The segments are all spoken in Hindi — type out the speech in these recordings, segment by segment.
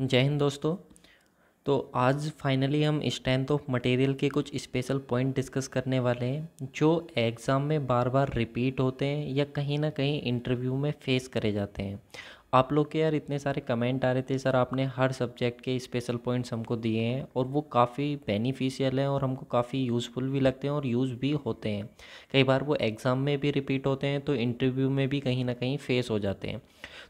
जय हिंद दोस्तों तो आज फाइनली हम स्ट्रेंथ ऑफ मटेरियल के कुछ स्पेशल पॉइंट डिस्कस करने वाले हैं जो एग्ज़ाम में बार बार रिपीट होते हैं या कहीं ना कहीं इंटरव्यू में फेस करे जाते हैं आप लोग के यार इतने सारे कमेंट आ रहे थे सर आपने हर सब्जेक्ट के स्पेशल पॉइंट्स हमको दिए हैं और वो काफ़ी बेनिफिशियल हैं और हमको काफ़ी यूज़फुल भी लगते हैं और यूज़ भी होते हैं कई बार वो एग्ज़ाम में भी रिपीट होते हैं तो इंटरव्यू में भी कहीं ना कहीं फेस हो जाते हैं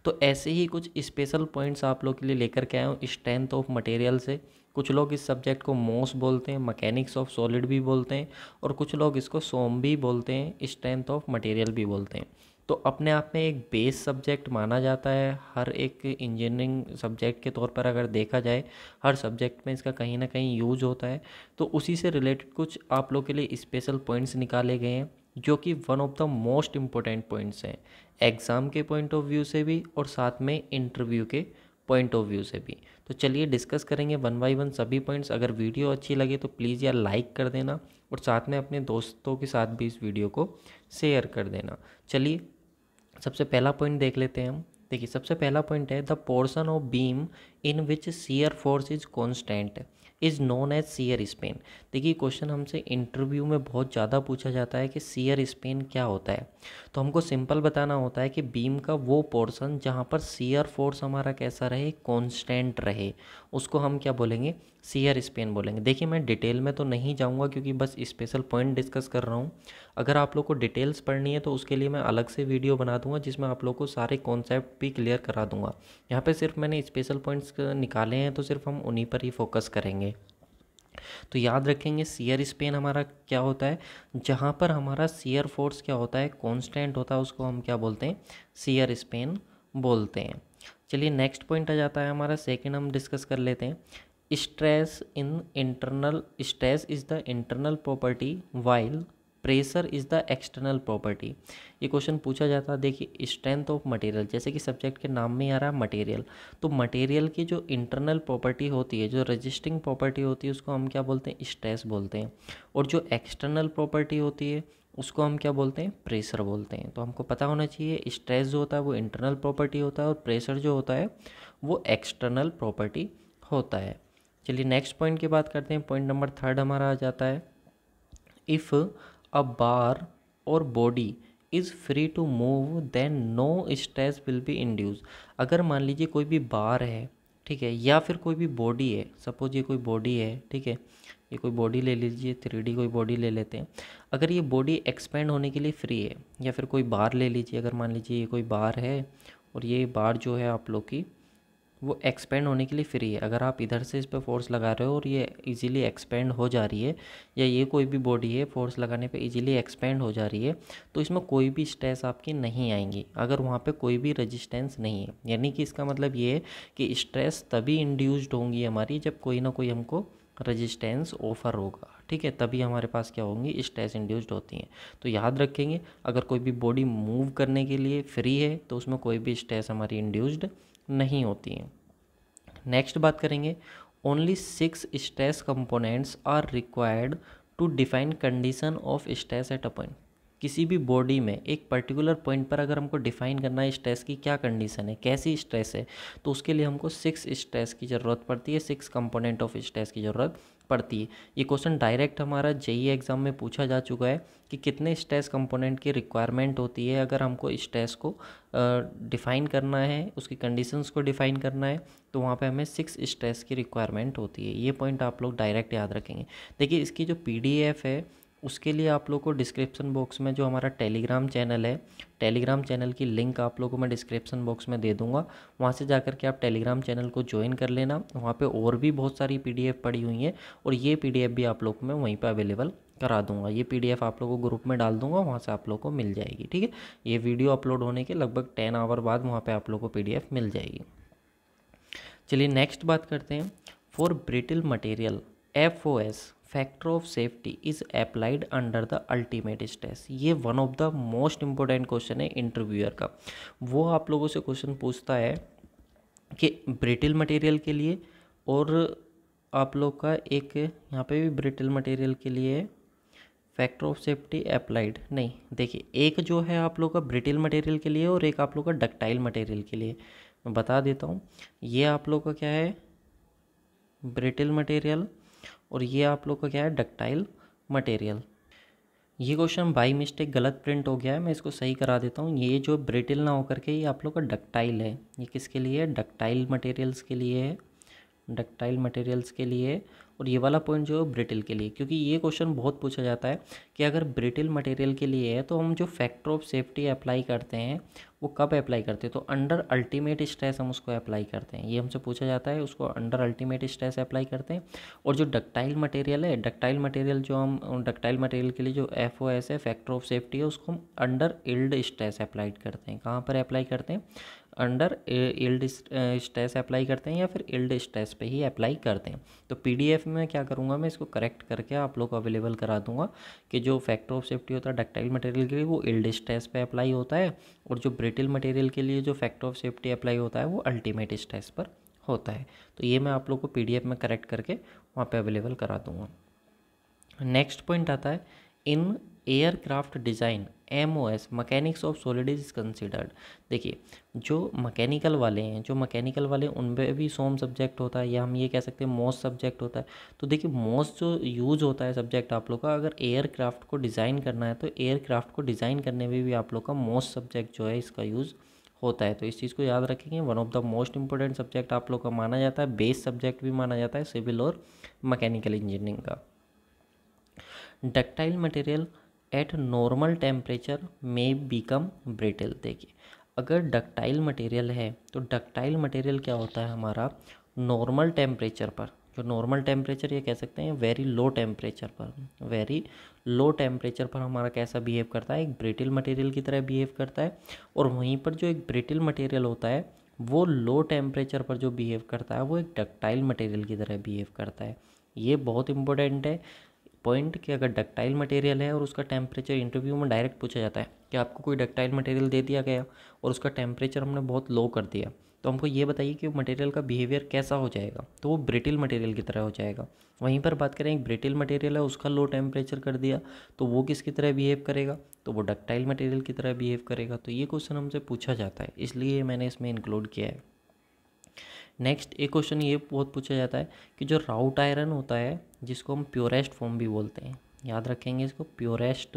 तो ऐसे ही कुछ स्पेशल पॉइंट्स आप लोग के लिए लेकर के आए हूँ स्ट्रेंथ ऑफ मटेरियल से कुछ लोग इस सब्जेक्ट को मोस बोलते हैं मकैनिक्स ऑफ सॉलिड भी बोलते हैं और कुछ लोग इसको सोम भी बोलते हैं स्ट्रेंथ ऑफ मटेरियल भी बोलते हैं तो अपने आप में एक बेस सब्जेक्ट माना जाता है हर एक इंजीनियरिंग सब्जेक्ट के तौर पर अगर देखा जाए हर सब्जेक्ट में इसका कहीं ना कहीं यूज होता है तो उसी से रिलेटेड कुछ आप लोग के लिए स्पेशल पॉइंट्स निकाले गए हैं जो कि one of the most important points हैं एग्ज़ाम के पॉइंट ऑफ व्यू से भी और साथ में इंटरव्यू के पॉइंट ऑफ व्यू से भी तो चलिए डिस्कस करेंगे वन बाई वन सभी पॉइंट्स अगर वीडियो अच्छी लगे तो प्लीज़ यार लाइक कर देना और साथ में अपने दोस्तों के साथ भी इस वीडियो को शेयर कर देना चलिए सबसे पहला पॉइंट देख लेते हैं हम देखिए सबसे पहला पॉइंट है the portion of beam in which shear force is constant is known as shear span देखिए क्वेश्चन हमसे इंटरव्यू में बहुत ज़्यादा पूछा जाता है कि सीयर स्पेन क्या होता है तो हमको सिंपल बताना होता है कि बीम का वो पोर्सन जहाँ पर सीयर फोर्स हमारा कैसा रहे कॉन्स्टेंट रहे उसको हम क्या बोलेंगे सीयर स्पेन बोलेंगे देखिए मैं डिटेल में तो नहीं जाऊंगा क्योंकि बस स्पेशल पॉइंट डिस्कस कर रहा हूँ अगर आप लोग को डिटेल्स पढ़नी है तो उसके लिए मैं अलग से वीडियो बना दूंगा जिसमें आप लोग को सारे कॉन्सेप्ट भी क्लियर करा दूंगा यहाँ पे सिर्फ मैंने स्पेशल पॉइंट्स निकाले हैं तो सिर्फ हम उन्हीं पर ही फोकस करेंगे तो याद रखेंगे सीयर स्पेन हमारा क्या होता है जहाँ पर हमारा सीयर फोर्स क्या होता है कॉन्स्टेंट होता है उसको हम क्या बोलते हैं सीयर स्पेन बोलते हैं चलिए नेक्स्ट पॉइंट आ जाता है हमारा सेकंड हम डिस्कस कर लेते हैं stress in internal stress is the internal property while pressure is the external property ये क्वेश्चन पूछा जाता है देखिए स्ट्रेंथ ऑफ मटेरियल जैसे कि सब्जेक्ट के नाम में आ रहा है मटेरियल तो मटेरियल की जो इंटरनल प्रॉपर्टी होती है जो रजिस्टिंग प्रॉपर्टी होती है उसको हम क्या बोलते हैं स्ट्रेस बोलते हैं और जो एक्सटर्नल प्रॉपर्टी होती है उसको हम क्या बोलते हैं प्रेशर बोलते हैं तो हमको पता होना चाहिए स्ट्रेस जो होता है वो इंटरनल प्रॉपर्टी होता है और प्रेशर जो होता है वो एक्सटर्नल प्रॉपर्टी होता है चलिए नेक्स्ट पॉइंट की बात करते हैं पॉइंट नंबर थर्ड हमारा आ जाता है इफ़ अ बार और body is free to move then no stress will be induce अगर मान लीजिए कोई भी बार है ठीक है या फिर कोई भी बॉडी है सपोज ये कोई बॉडी है ठीक है ये कोई बॉडी ले लीजिए थ्री कोई बॉडी ले लेते हैं अगर ये बॉडी एक्सपेंड होने के लिए फ्री है या फिर कोई बार ले लीजिए अगर मान लीजिए ये कोई बार है और ये बार जो है आप लोग की वो एक्सपेंड होने के लिए फ्री है अगर आप इधर से इस पर फोर्स लगा रहे हो और ये इजीली एक्सपेंड हो जा रही है या ये कोई भी बॉडी है फोर्स लगाने पे इजीली एक्सपेंड हो जा रही है तो इसमें कोई भी स्ट्रेस आपकी नहीं आएंगी अगर वहाँ पे कोई भी रेजिस्टेंस नहीं है यानी कि इसका मतलब ये है कि स्ट्रेस तभी इंड्यूस्ड होंगी हमारी जब कोई ना कोई हमको रजिस्टेंस ऑफर होगा ठीक है तभी हमारे पास क्या होंगी स्ट्रेस इंड्यूस्ड होती हैं तो याद रखेंगे अगर कोई भी बॉडी मूव करने के लिए फ्री है तो उसमें कोई भी स्ट्रेस हमारी इंड्यूस्ड नहीं होती हैं नेक्स्ट बात करेंगे only six stress components are required to define condition of stress at a point किसी भी बॉडी में एक पर्टिकुलर पॉइंट पर अगर हमको डिफाइन करना है स्ट्रेस की क्या कंडीशन है कैसी स्ट्रेस है तो उसके लिए हमको सिक्स स्ट्रेस की ज़रूरत पड़ती है सिक्स कंपोनेंट ऑफ स्ट्रेस की ज़रूरत पड़ती है ये क्वेश्चन डायरेक्ट हमारा जेई एग्ज़ाम e में पूछा जा चुका है कि कितने स्ट्रेस कंपोनेंट की रिक्वायरमेंट होती है अगर हमको स्ट्रेस को डिफ़ाइन करना है उसकी कंडीशंस को डिफ़ाइन करना है तो वहाँ पे हमें सिक्स स्ट्रेस की रिक्वायरमेंट होती है ये पॉइंट आप लोग डायरेक्ट याद रखेंगे देखिए इसकी जो पी है उसके लिए आप लोग को डिस्क्रिप्सन बॉक्स में जो हमारा टेलीग्राम चैनल है टेलीग्राम चैनल की लिंक आप लोगों को मैं डिस्क्रिप्सन बॉक्स में दे दूंगा वहाँ से जा कर के आप टेलीग्राम चैनल को ज्वाइन कर लेना वहाँ पे और भी बहुत सारी पीडीएफ पड़ी हुई हैं और ये पीडीएफ भी आप लोग को मैं वहीं पर अवेलेबल करा दूंगा ये पीडीएफ आप लोगों को ग्रुप में डाल दूंगा वहाँ से आप लोग को मिल जाएगी ठीक है ये वीडियो अपलोड होने के लगभग टेन आवर बाद वहाँ पर आप लोग को पी मिल जाएगी चलिए नेक्स्ट बात करते हैं for brittle material F O S factor of safety is applied under the ultimate stress ये one of the most important question है इंटरव्यूअर का वो आप लोगों से क्वेश्चन पूछता है कि ब्रिटिल मटेरियल के लिए और आप लोग का एक यहाँ पे भी ब्रिटिल मटेरियल के लिए फैक्टर ऑफ सेफ्टी अप्लाइड नहीं देखिए एक जो है आप लोग का ब्रिटिल मटेरियल के लिए और एक आप लोग का डक्टाइल मटेरियल के लिए मैं बता देता हूँ ये आप लोग का क्या है ब्रिटिल मटेरियल और ये आप लोग का क्या है डक्टाइल मटेरियल ये क्वेश्चन बाई मिस्टेक गलत प्रिंट हो गया है मैं इसको सही करा देता हूँ ये जो ब्रिटिल ना होकर के ये आप लोग का डक्टाइल है ये किसके लिए है डक्टाइल मटेरियल्स के लिए है डक्टाइल मटेरियल्स के लिए और ये वाला पॉइंट जो है ब्रिटिल के लिए क्योंकि ये क्वेश्चन बहुत पूछा जाता है कि अगर ब्रिटिल मटेरियल के लिए है तो हम जो फैक्टर ऑफ सेफ्टी अप्लाई करते हैं वो कब अप्लाई करते हैं तो अंडर अल्टीमेट स्ट्रेस हम उसको अप्लाई करते हैं ये हमसे पूछा जाता है उसको अंडर अल्टीमेट स्ट्रेस अप्लाई करते हैं और जो डक्टाइल मटेरियल है डक्टाइल मटेरियल जो हम डक्टाइल मटेरियल के लिए जो एफ ओ एस है फैक्टर ऑफ सेफ्टी है उसको हम अंडर इल्ड स्ट्रेस अप्लाइड करते हैं कहाँ पर अप्लाई करते हैं अंडर इल्ड स्टेस अप्लाई करते हैं या फिर इल्ड स्टेस पे ही अप्लाई करते हैं तो पीडीएफ में क्या करूँगा मैं इसको करेक्ट करके आप लोग को अवेलेबल करा दूंगा कि जो फैक्टर ऑफ सेफ्टी होता है डक्टाइल मटेरियल के लिए वो इल्ड स्ट्रेस पे अप्लाई होता है और जो ब्रिटिल मटेरियल के लिए जो फैक्टर ऑफ सेफ्टी अप्लाई होता है वो अल्टीमेट स्टेस पर होता है तो ये मैं आप लोग को पी में करेक्ट करके वहाँ पर अवेलेबल करा दूँगा नेक्स्ट पॉइंट आता है in aircraft design M O S mechanics of solid is considered देखिए जो मकैनिकल वाले हैं जो मकैनिकल वाले उन पर भी सोम सब्जेक्ट होता है या हम ये कह सकते हैं मोस्ट सब्जेक्ट होता है तो देखिए मोस्ट जो यूज होता है सब्जेक्ट आप लोग का अगर एयरक्राफ्ट को डिज़ाइन करना है तो एयरक्राफ्ट को डिज़ाइन करने में भी आप लोग का मोस्ट सब्जेक्ट जो है इसका यूज़ होता है तो इस चीज़ को याद रखेंगे one of the most important subject आप लोग का माना जाता है बेस सब्जेक्ट भी माना जाता है सिविल और मकैनिकल इंजीनियरिंग का ductile material at normal temperature में बिकम ब्रिटिल देखिए अगर डक्टाइल मटेरियल है तो डक्टाइल मटेरियल क्या होता है हमारा नॉर्मल टेम्परेचर पर जो नॉर्मल टेम्परेचर ये कह सकते हैं वेरी लो टेम्परेचर पर वेरी लो टेम्परेचर पर हमारा कैसा बिहेव करता है एक ब्रिटिल मटेरियल की तरह बिहेव करता है और वहीं पर जो एक ब्रिटिल मटेरियल होता है वो लो टेम्परेचर पर जो बिहेव करता है वो एक डक्टाइल मटेरियल की तरह बिहेव करता है ये बहुत इंपॉर्टेंट है पॉइंट कि अगर डक्टाइल मटेरियल है और उसका टेम्परेचर इंटरव्यू में डायरेक्ट पूछा जाता है कि आपको कोई डक्टाइल मटेरियल दे दिया गया और उसका टेम्परेचर हमने बहुत लो कर दिया तो हमको ये बताइए कि मटेरियल का बिहेवियर कैसा हो जाएगा तो वो ब्रिटिल मटेरियल की तरह हो जाएगा वहीं पर बात करें एक ब्रिटिल मटेरियल है उसका लो टेम्परेचर कर दिया तो वो किसकी तरह बिहेव करेगा तो वो डक्टाइल मटेरियल की तरह बिहेव करेगा तो ये क्वेश्चन हमसे पूछा जाता है इसलिए मैंने इसमें इंक्लूड किया है नेक्स्ट एक क्वेश्चन ये बहुत पूछा जाता है कि जो राउट आयरन होता है जिसको हम प्योरेस्ट फॉर्म भी बोलते हैं याद रखेंगे इसको प्योरेस्ट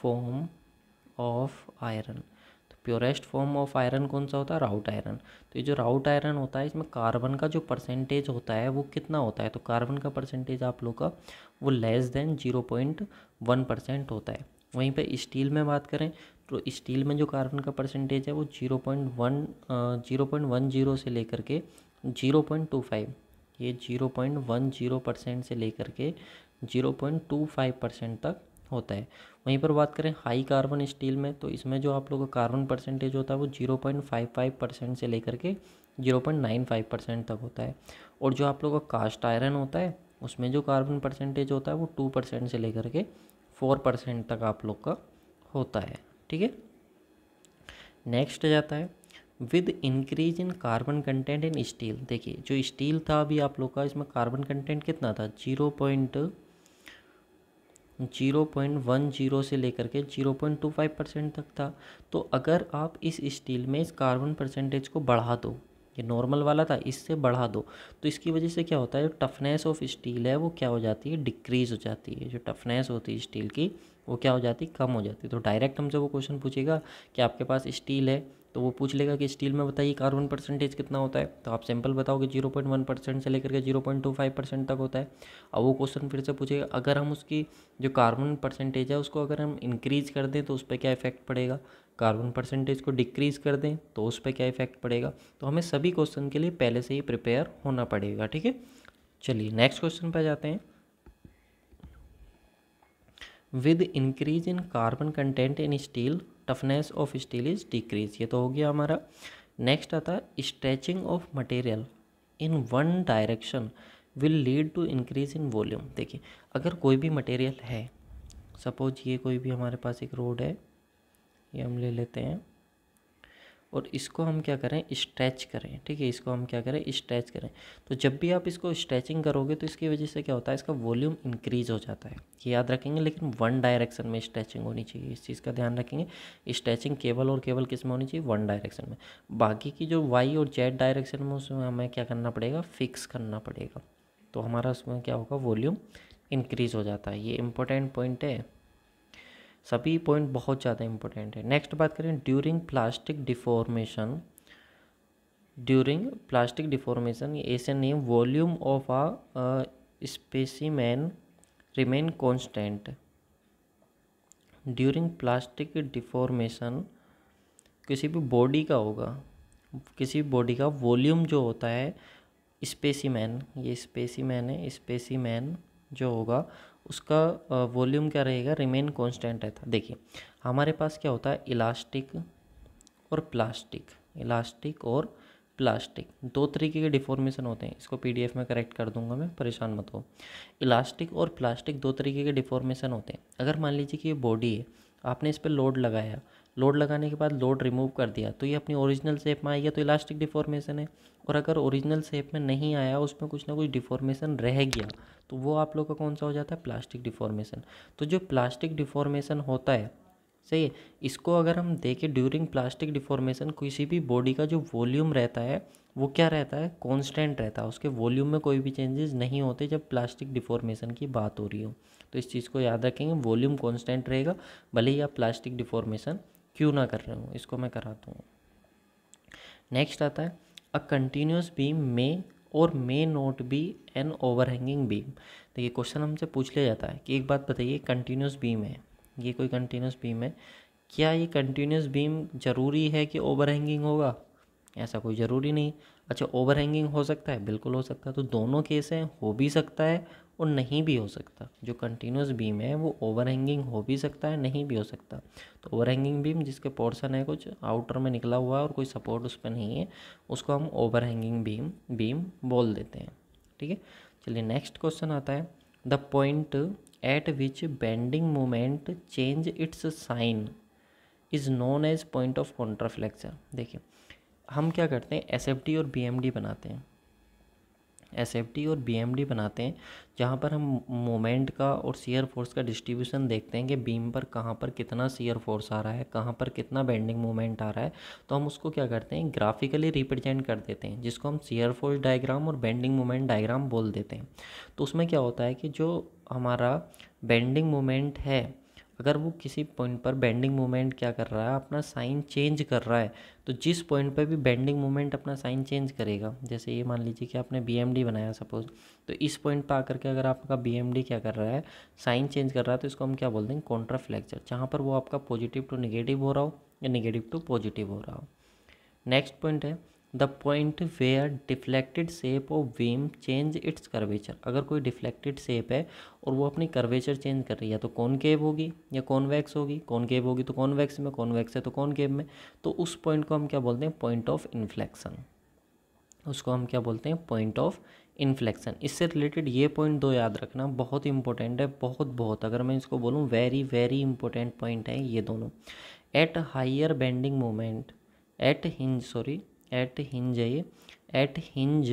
फॉर्म ऑफ आयरन तो प्योरेस्ट फॉर्म ऑफ आयरन कौन सा होता है राउट आयरन तो ये जो राउट आयरन होता है इसमें कार्बन का जो परसेंटेज होता है वो कितना होता है तो कार्बन का परसेंटेज आप लोग का वो less than zero point one percent होता है वहीं पर स्टील में बात करें तो स्टील में जो कार्बन का परसेंटेज है वो zero point one zero point one zero से लेकर के जीरो पॉइंट टू फाइव ये zero point one zero percent से लेकर के zero point two five percent तक होता है वहीं पर बात करें हाई कार्बन स्टील में तो इसमें जो आप लोगों का कार्बन परसेंटेज होता है वो zero point five five percent से लेकर के zero point nine five percent तक होता है और जो आप लोगों का कास्ट आयरन होता है उसमें जो कार्बन परसेंटेज होता है वो टू परसेंट से लेकर के फोर परसेंट तक आप लोग का होता है ठीक है नेक्स्ट जाता है with increase in carbon content in steel देखिए जो स्टील था अभी आप लोग का इसमें कार्बन कंटेंट कितना था zero point zero point one zero से लेकर के zero point two five percent तक था तो अगर आप इस स्टील में इस कार्बन परसेंटेज को बढ़ा दो ये नॉर्मल वाला था इससे बढ़ा दो तो इसकी वजह से क्या होता है जो टफनेस ऑफ स्टील है वो क्या हो जाती है डिक्रीज़ हो जाती है जो टफनेस होती है स्टील की वो क्या हो जाती कम हो जाती तो डायरेक्ट हमसे वो क्वेश्चन पूछेगा कि आपके पास स्टील है तो वो पूछ लेगा कि स्टील में बताइए कार्बन परसेंटेज कितना होता है तो आप सिंपल बताओगे जीरो पॉइंट वन परसेंट से लेकर के zero point two five percent तक होता है और वो क्वेश्चन फिर से पूछेगा अगर हम उसकी जो कार्बन परसेंटेज है उसको अगर हम इंक्रीज़ कर दें तो उस पर क्या इफेक्ट पड़ेगा कार्बन परसेंटेज को डिक्रीज़ कर दें तो उस पर क्या इफेक्ट पड़ेगा तो हमें सभी क्वेश्चन के लिए पहले से ही प्रिपेयर होना पड़ेगा ठीक है चलिए नेक्स्ट क्वेश्चन पर जाते हैं with increase in carbon content in steel toughness of steel is decrease ये तो हो गया हमारा नेक्स्ट आता है stretching of material in one direction will lead to increase in volume देखिए अगर कोई भी मटेरियल है सपोज ये कोई भी हमारे पास एक रोड है ये हम ले लेते हैं और इसको हम क्या करें स्ट्रेच करें ठीक है इसको हम क्या करें स्ट्रेच करें तो जब भी आप इसको स्ट्रेचिंग करोगे तो इसकी वजह से क्या होता है इसका वॉल्यूम इंक्रीज़ हो जाता है ये याद रखेंगे लेकिन वन डायरेक्शन में स्ट्रेचिंग होनी चाहिए इस चीज़ का ध्यान रखेंगे स्ट्रेचिंग केवल और केवल किस में होनी चाहिए वन डायरेक्शन में बाकी की जो वाई और जेड डायरेक्शन में उसमें हमें क्या करना पड़ेगा फिक्स करना पड़ेगा तो हमारा उसमें क्या होगा वॉल्यूम इंक्रीज़ हो जाता है ये इंपॉर्टेंट पॉइंट है सभी पॉइंट बहुत ज़्यादा इंपॉर्टेंट है नेक्स्ट बात करें during plastic deformation during plastic deformation ऐसे name volume of a man remain constant during plastic deformation किसी भी बॉडी का होगा किसी भी बॉडी का वॉल्यूम जो होता है मैन ये मैन है मैन जो होगा उसका वॉल्यूम क्या रहेगा रिमेन कांस्टेंट रहता है देखिए हमारे पास क्या होता है इलास्टिक और प्लास्टिक इलास्टिक और प्लास्टिक दो तरीके के डिफॉर्मेशन होते हैं इसको पीडीएफ में करेक्ट कर दूंगा मैं परेशान मत हो इलास्टिक और प्लास्टिक दो तरीके के डिफॉर्मेशन होते हैं अगर मान लीजिए कि ये बॉडी है आपने इस पर लोड लगाया लोड लगाने के बाद लोड रिमूव कर दिया तो ये अपनी ओरिजिनल शेप में आएगा गया तो इलास्टिक डिफॉर्मेशन है और अगर ओरिजिनल शेप में नहीं आया उसमें कुछ ना कुछ डिफॉर्मेशन रह गया तो वो आप लोग का कौन सा हो जाता है प्लास्टिक डिफॉर्मेशन तो जो प्लास्टिक डिफॉर्मेशन होता है सही है इसको अगर हम देखें ड्यूरिंग प्लास्टिक डिफॉर्मेशन किसी भी बॉडी का जो वॉल्यूम रहता है वो क्या रहता है कॉन्स्टेंट रहता है उसके वॉल्यूम में कोई भी चेंजेस नहीं होते जब प्लास्टिक डिफॉर्मेशन की बात हो रही हो तो इस चीज़ को याद रखेंगे वॉल्यूम कॉन्स्टेंट रहेगा भले ही आप प्लास्टिक डिफॉर्मेशन क्यों ना कर रहे हो इसको मैं कराता हूँ नेक्स्ट आता है a continuous beam may or may not be an overhanging beam देखिए क्वेश्चन हमसे पूछ लिया जाता है कि एक बात बताइए कंटिन्यूस बीम है ये कोई कंटिन्यूस बीम है क्या ये कंटिन्यूस बीम ज़रूरी है कि ओवरहैंगिंग होगा ऐसा कोई ज़रूरी नहीं अच्छा ओवरहैंगिंग हो सकता है बिल्कुल हो सकता है तो दोनों केस हैं हो भी सकता है और नहीं भी हो सकता जो कंटिन्यूस बीम है वो ओवरहैंगिंग हो भी सकता है नहीं भी हो सकता तो ओवरहैंगिंग बीम जिसके पोर्शन है कुछ आउटर में निकला हुआ है और कोई सपोर्ट उस पर नहीं है उसको हम ओवरहैंगिंग बीम बीम बोल देते हैं ठीक है चलिए नेक्स्ट क्वेश्चन आता है the point at which bending moment change its sign is known as point of contraflexure देखिए हम क्या करते हैं एस और बी बनाते हैं एस और बी बनाते हैं जहाँ पर हम मोमेंट का और सीयर फोर्स का डिस्ट्रीब्यूशन देखते हैं कि बीम पर कहाँ पर कितना सीयर फोर्स आ रहा है कहाँ पर कितना बेंडिंग मोमेंट आ रहा है तो हम उसको क्या करते हैं ग्राफिकली रिप्रेजेंट कर देते हैं जिसको हम सीयर फोर्स डायग्राम और बेंडिंग मोमेंट डायग्राम बोल देते हैं तो उसमें क्या होता है कि जो हमारा बेंडिंग मोमेंट है अगर वो किसी पॉइंट पर बेंडिंग मोमेंट क्या कर रहा है अपना साइन चेंज कर रहा है तो जिस पॉइंट पर भी बेंडिंग मोमेंट अपना साइन चेंज करेगा जैसे ये मान लीजिए कि आपने बी बनाया सपोज तो इस पॉइंट पर आकर के अगर आपका बी क्या कर रहा है साइन चेंज कर रहा है तो इसको हम क्या बोलते हैं कॉन्ट्रा फ्लैक्चर जहाँ पर वो आपका पॉजिटिव टू निगेटिव हो रहा हो या निगेटिव टू पॉजिटिव हो रहा हो नेक्स्ट पॉइंट है the point where deflected shape of beam change its curvature अगर कोई डिफ्लेक्टेड शेप है और वो अपनी कर्वेचर चेंज कर रही है तो कौन केब होगी या कॉन्वेक्स होगी कॉनकेव होगी तो कॉन्वेक्स में कॉन्वेक्स है तो कॉनकेव में तो उस पॉइंट को हम क्या बोलते हैं पॉइंट ऑफ इन्फ्लेक्शन उसको हम क्या बोलते हैं पॉइंट ऑफ इन्फ्लेक्शन इससे रिलेटेड ये पॉइंट दो याद रखना बहुत इंपॉर्टेंट है बहुत बहुत अगर मैं इसको बोलूँ वेरी वेरी इंपॉर्टेंट पॉइंट है ये दोनों at higher bending moment at hinge sorry at hinge है ये एट हिंज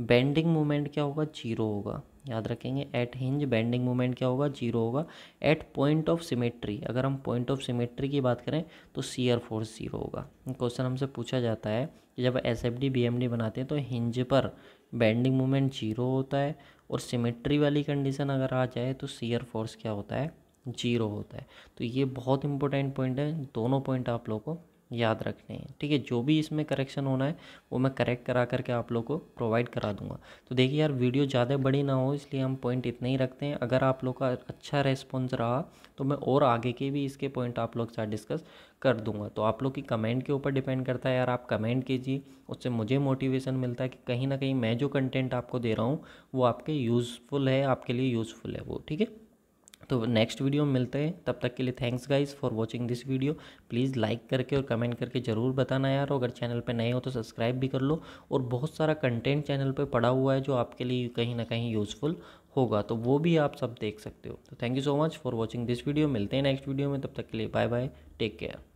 बेंडिंग मोमेंट क्या होगा जीरो होगा याद रखेंगे एट हिंज बेंडिंग मोमेंट क्या होगा जीरो होगा एट पॉइंट ऑफ सिमेट्री अगर हम पॉइंट ऑफ सिमेट्री की बात करें तो सीयर फोर्स जीरो होगा क्वेश्चन हमसे पूछा जाता है कि जब S F D B M D बनाते हैं तो हिंज पर बेंडिंग मोमेंट जीरो होता है और सिमेट्री वाली कंडीशन अगर आ जाए तो सीयर फोर्स क्या होता है जीरो होता है तो ये बहुत इंपॉर्टेंट पॉइंट है दोनों पॉइंट आप लोगों को याद रखने हैं ठीक है जो भी इसमें करेक्शन होना है वो मैं करेक्ट करा करके आप लोग को प्रोवाइड करा दूंगा तो देखिए यार वीडियो ज़्यादा बड़ी ना हो इसलिए हम पॉइंट इतना ही रखते हैं अगर आप लोग का अच्छा रेस्पॉन्स रहा तो मैं और आगे के भी इसके पॉइंट आप लोग के साथ डिस्कस कर दूंगा तो आप लोग की कमेंट के ऊपर डिपेंड करता है यार आप कमेंट कीजिए उससे मुझे मोटिवेशन मिलता है कि कहीं ना कहीं मैं जो कंटेंट आपको दे रहा हूँ वो आपके यूज़फुल है आपके लिए यूज़फुल है वो ठीक है तो नेक्स्ट वीडियो में मिलते हैं तब तक के लिए thanks guys for watching this video please like करके और कमेंट करके ज़रूर बताना यार अगर चैनल पर नए हो तो सब्सक्राइब भी कर लो और बहुत सारा कंटेंट चैनल पर पड़ा हुआ है जो आपके लिए कहीं ना कहीं यूज़फुल होगा तो वो भी आप सब देख सकते हो तो thank you so much for watching this video मिलते हैं नेक्स्ट वीडियो में तब तक के लिए बाय बाय टेक केयर